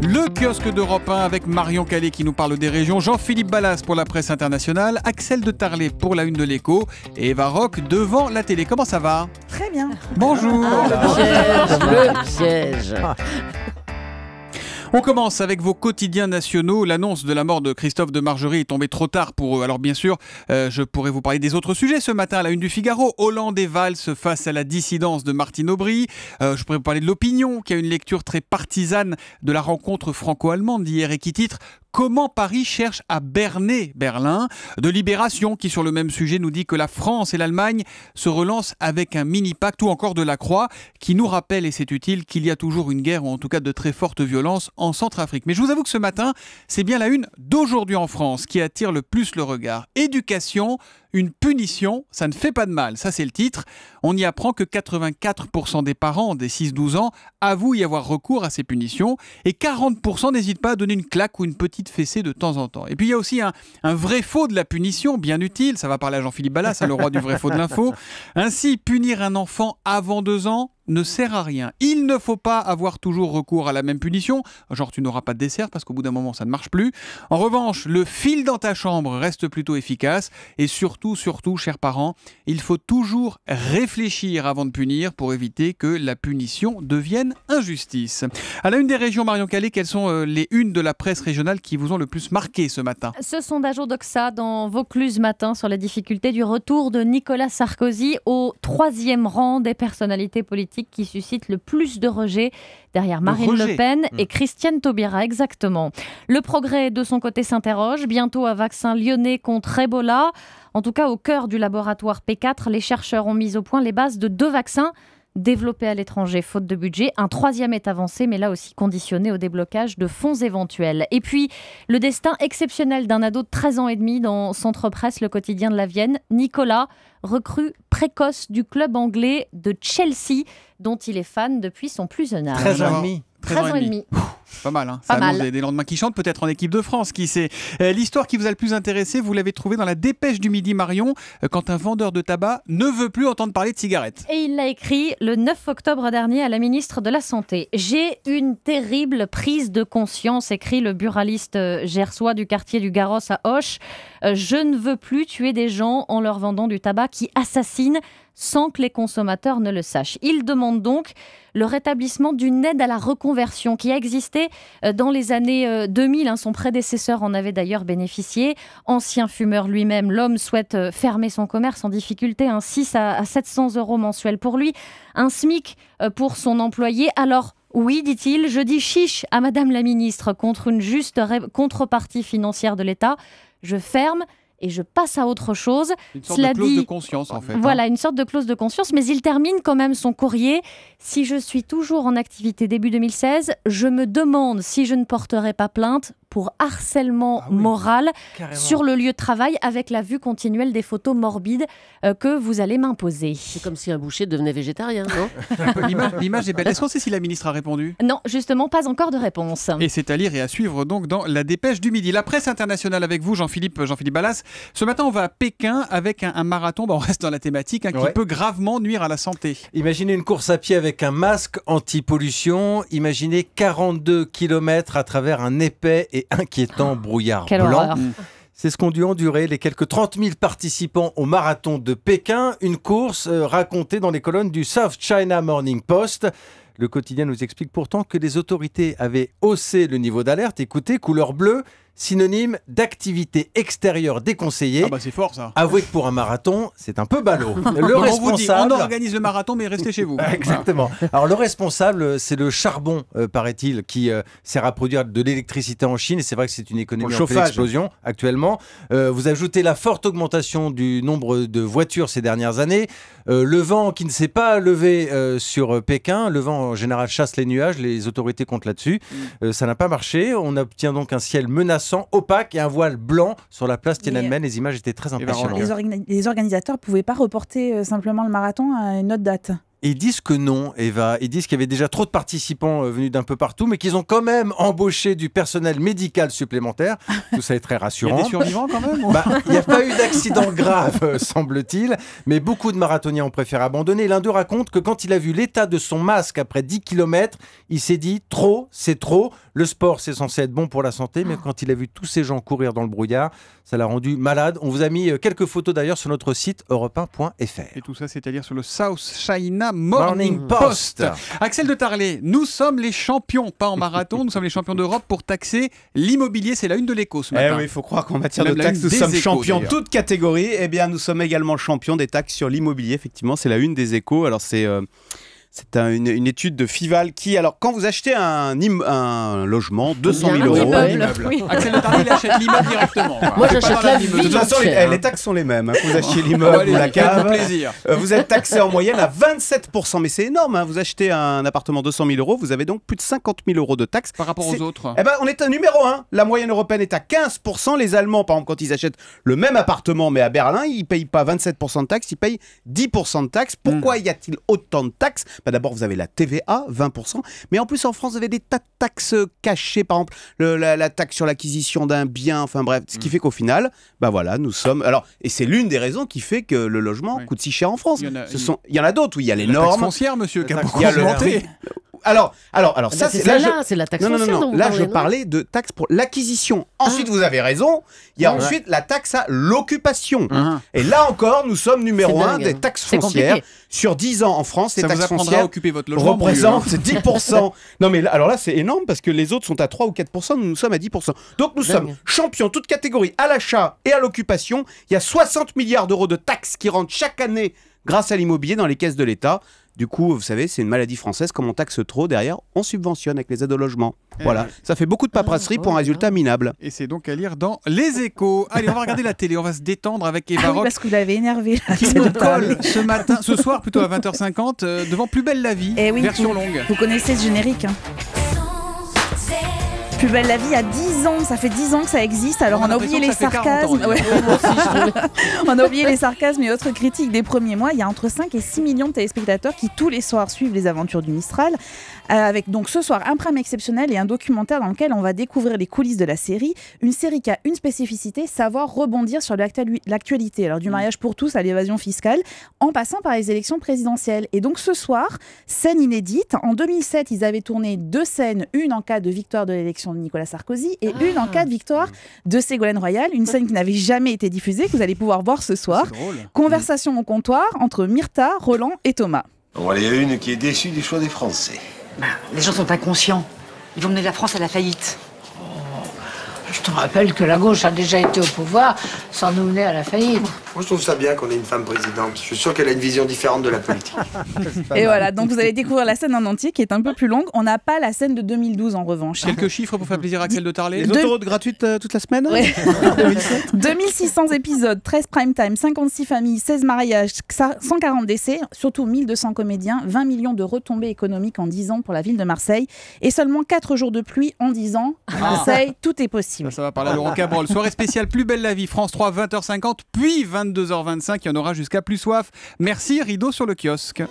Le kiosque d'Europe 1 avec Marion Calais qui nous parle des régions, Jean-Philippe Ballas pour la presse internationale, Axel de Tarlet pour la une de l'écho et Eva devant la télé. Comment ça va Très bien. Bonjour. le siège le on commence avec vos quotidiens nationaux. L'annonce de la mort de Christophe de Margerie est tombée trop tard pour eux. Alors bien sûr, euh, je pourrais vous parler des autres sujets ce matin à la une du Figaro. Hollande et Valls face à la dissidence de Martine Aubry. Euh, je pourrais vous parler de l'opinion qui a une lecture très partisane de la rencontre franco-allemande d'hier et qui titre comment Paris cherche à berner Berlin. De Libération, qui sur le même sujet nous dit que la France et l'Allemagne se relancent avec un mini-pacte, ou encore de la Croix, qui nous rappelle, et c'est utile, qu'il y a toujours une guerre, ou en tout cas de très fortes violence en Centrafrique. Mais je vous avoue que ce matin, c'est bien la une d'aujourd'hui en France qui attire le plus le regard. Éducation, une punition, ça ne fait pas de mal, ça c'est le titre. On y apprend que 84% des parents des 6-12 ans avouent y avoir recours à ces punitions et 40% n'hésitent pas à donner une claque ou une petite fessé de temps en temps. Et puis il y a aussi un, vrai faux de la punition, bien utile, ça va parler à Jean-Philippe Ballas, hein, le roi du vrai faux de l'info. Ainsi, punir un enfant avant deux ans, ne sert à rien. Il ne faut pas avoir toujours recours à la même punition, genre tu n'auras pas de dessert parce qu'au bout d'un moment ça ne marche plus. En revanche, le fil dans ta chambre reste plutôt efficace et surtout, surtout, chers parents, il faut toujours réfléchir avant de punir pour éviter que la punition devienne injustice. À la une des régions, Marion Calais, quelles sont euh, les unes de la presse régionale qui vous ont le plus marqué ce matin Ce sondage Doxa dans Vaucluse matin sur la difficulté du retour de Nicolas Sarkozy au troisième rang des personnalités politiques qui suscite le plus de rejets derrière Marine Le, Le Pen hmm. et Christiane Taubira, exactement. Le progrès, de son côté, s'interroge. Bientôt un vaccin lyonnais contre Ebola. En tout cas, au cœur du laboratoire P4, les chercheurs ont mis au point les bases de deux vaccins Développé à l'étranger faute de budget. Un troisième est avancé, mais là aussi conditionné au déblocage de fonds éventuels. Et puis, le destin exceptionnel d'un ado de 13 ans et demi dans Centre Presse, le quotidien de la Vienne, Nicolas, recrue précoce du club anglais de Chelsea, dont il est fan depuis son plus jeune âge. 13 13 ans et demi. Pas mal, hein. Des, lendemains qui chantent, peut-être en équipe de France, qui sait. Euh, l'histoire qui vous a le plus intéressé, vous l'avez trouvée dans la dépêche du midi, Marion, euh, quand un vendeur de tabac ne veut plus entendre parler de cigarettes. Et il l'a écrit le 9 octobre dernier à la ministre de la Santé. J'ai une terrible prise de conscience, écrit le buraliste euh, gersois du quartier du Garros à Hoche. je ne veux plus tuer des gens en leur vendant du tabac qui assassine sans que les consommateurs ne le sachent. Il demande donc le rétablissement d'une aide à la reconversion qui a existé euh, dans les années 2000. Euh, hein, son prédécesseur en avait d'ailleurs bénéficié. Ancien fumeur lui-même, l'homme souhaite euh, fermer son commerce en difficulté, un hein, 6 à 700 euros mensuels pour lui, un SMIC pour son employé. Alors, oui, dit-il, je dis chiche à Madame la Ministre contre une juste contrepartie financière de l'État. Je ferme et je passe à autre chose. Une sorte Cela clause de conscience, en fait. Hein. Voilà, une sorte de clause de conscience, mais il termine quand même son courrier. Si je suis toujours en activité début 2016, je me demande si je ne porterai pas plainte pour harcèlement ah moral sur le lieu de travail avec la vue continuelle des photos morbides euh, que vous allez m'imposer. C'est comme si un boucher devenait végétarien, non L'image est belle. Est-ce qu'on sait si la ministre a répondu Non, justement, pas encore de réponse. Et c'est à lire et à suivre donc dans la dépêche du midi. La presse internationale avec vous, Jean-Philippe Jean Ballas. Ce matin, on va à Pékin avec un, marathon, bah, on reste dans la thématique, hein, qui peut gravement nuire à la santé. Imaginez une course à pied avec un masque anti-pollution. Imaginez 42 km à travers un épais et inquiétant ah, brouillard blanc. Mm. C'est ce qu'ont dû endurer les quelques 30 000 participants au marathon de Pékin, une course euh, racontée dans les colonnes du South China Morning Post. Le quotidien nous explique pourtant que les autorités avaient haussé le niveau d'alerte. Écoutez, couleur bleue, synonyme d'activité extérieure déconseillée. Ah bah c'est fort ça. Avouez que pour un marathon, c'est un peu ballot. Le on responsable... Vous dit, on organise le marathon, mais restez chez vous. Exactement. Alors le responsable, c'est le charbon, euh, paraît-il, qui euh, sert à produire de l'électricité en Chine. Et c'est vrai que c'est une économie en pleine explosion actuellement. Euh, vous ajoutez la forte augmentation du nombre de voitures ces dernières années, le vent qui ne s'est pas levé sur Pékin. Le vent en général chasse les nuages. Les autorités comptent là-dessus. Mm. ça n'a pas marché. On obtient donc un ciel menaçant opaque et un voile blanc sur la place Tiananmen. Les images étaient très ben, impressionnantes. Les, organisateurs ne pouvaient pas reporter euh, simplement le marathon à une autre date. Ils disent que non, Eva. Ils disent qu'il y avait déjà trop de participants euh, venus d'un peu partout, mais qu'ils ont quand même embauché du personnel médical supplémentaire. Tout ça est très rassurant. Il y a des survivants quand même bah, Il n'y a pas eu d'accident grave, euh, semble-t-il, mais beaucoup de marathoniens ont préféré abandonner. L'un d'eux raconte que quand il a vu l'état de son masque après 10 km, il s'est dit trop, c'est trop, le sport, c'est censé être bon pour la santé, mais ah. quand il a vu tous ces gens courir dans le brouillard, ça l'a rendu malade. On vous a mis euh, quelques photos d'ailleurs sur notre site europe Et tout ça, c'est-à-dire sur le South China Morning, Post. Axel de Tarlé, nous sommes les champions, pas en marathon, nous sommes les champions d'Europe pour taxer l'immobilier. C'est la une de l'écho ce eh matin. il faut croire qu'en matière de taxes, nous sommes champions toutes catégories. Eh bien, nous sommes également champions des taxes sur l'immobilier. Effectivement, c'est la une des échos. Alors, c'est. Euh, c'est une, étude de Fival qui, alors, quand vous achetez un, un logement, 200 000 euros. Immeuble, oui. Ah, Axel il achète l'immeuble directement. Moi, j'achète la ville. De toute façon, les, taxes sont les mêmes. Hein. Vous achetez l'immeuble la cave. Euh, vous êtes taxé en moyenne à 27%, mais c'est énorme. Hein. Vous achetez un appartement 200 000 euros, vous avez donc plus de 50 000 euros de taxes. Par rapport aux autres Eh ben, on est un numéro 1. La moyenne européenne est à 15%. Les Allemands, par exemple, quand ils achètent le même appartement, mais à Berlin, ils ne payent pas 27% de taxes, ils payent 10% de taxes. Pourquoi hmm. y a-t-il autant de taxes bah, d'abord vous avez la TVA, 20%, mais en plus en France vous avez des tas de taxes euh, cachées, par exemple la, taxe sur l'acquisition d'un bien, enfin bref, ce qui mm. fait qu'au final, bah voilà, nous sommes... Alors, et c'est l'une des raisons qui fait que le logement coûte si cher en France. Il y en a, d'autres, où il y a les la normes... foncière, monsieur, qui a beaucoup augmenté. Alors, alors, alors, ah ça, bah, c'est c'est la taxe non, non, non, Là, je parlais de taxe pour l'acquisition. Ah. Ensuite, vous avez raison. Il y a ensuite la taxe à l'occupation. Ah. Et là encore, nous sommes numéro un des hein. taxes foncières. Sur 10 ans en France, les taxes foncières à occuper votre logement représentent 10%. non, mais alors là, c'est énorme parce que les autres sont à 3 ou 4%. Nous, nous sommes à 10%. Donc, nous sommes champions, toute catégorie, à l'achat et à l'occupation. Il y a 60 milliards d'euros de taxes qui rentrent chaque année grâce à l'immobilier dans les caisses de l'État. Du coup, vous savez, c'est une maladie française. Comme on taxe trop, derrière, on subventionne avec les aides au logement. Eh voilà. Ça fait beaucoup de paperasserie ah, pour un oh résultat minable. Et c'est donc à lire dans Les Échos. Allez, on va regarder la télé. On va se détendre avec Eva ah parce que vous l'avez énervé. qui colle ce matin, ce soir plutôt à 20h50 euh, devant Plus belle la vie, eh version longue. Vous connaissez ce générique. Hein. Plus belle la vie à 10 ans, ça fait 10 ans que ça existe. Alors on, a oublié les sarcasmes. on a oublié les sarcasmes et autres critiques des premiers mois. Il y a entre 5 et 6 millions de téléspectateurs qui tous les soirs suivent les aventures du Mistral. Euh, avec donc ce soir un prime exceptionnel et un documentaire dans lequel on va découvrir les coulisses de la série. Une série qui a une spécificité, savoir rebondir sur l'actualité. Alors du mm. mariage pour tous à l'évasion fiscale, en passant par les élections présidentielles. Et donc ce soir, scène inédite. En 2007, ils avaient tourné deux scènes, une en cas de victoire de l'élection de Nicolas Sarkozy et ah, une en cas de victoire de Ségolène Royal, une scène qui n'avait jamais été diffusée, que vous allez pouvoir voir ce soir. Conversation au comptoir entre Myrta, Roland et Thomas. il y a une qui est déçue du choix des Français. Bah, les gens sont inconscients Ils vont mener la France à la faillite. Oh, je te rappelle que la gauche a déjà été au pouvoir sans nous mener à la faillite. Moi, je trouve ça bien qu'on ait une femme présidente. Je suis sûr qu'elle a une vision différente de la politique. et voilà, donc vous allez découvrir la scène en entier qui est un peu plus longue. On n'a pas la scène de 2012 en revanche. Quelques chiffres pour faire plaisir à Axel de Tarlet. Les autoroutes gratuites euh, toute la semaine Oui 2600 épisodes, 13 prime time, 56 familles, 16 mariages, 140 décès, surtout 1200 comédiens, 20 millions de retombées économiques en 10 ans pour la ville de Marseille et seulement 4 jours de pluie en 10 ans. Ah. Marseille, tout est possible. Ça, va parler à Laurent Cabrol. Soirée spéciale Plus belle la vie, France 3, 20h50, puis 22 2 h 25 Il y en aura jusqu'à plus soif. Merci, rideau sur le kiosque.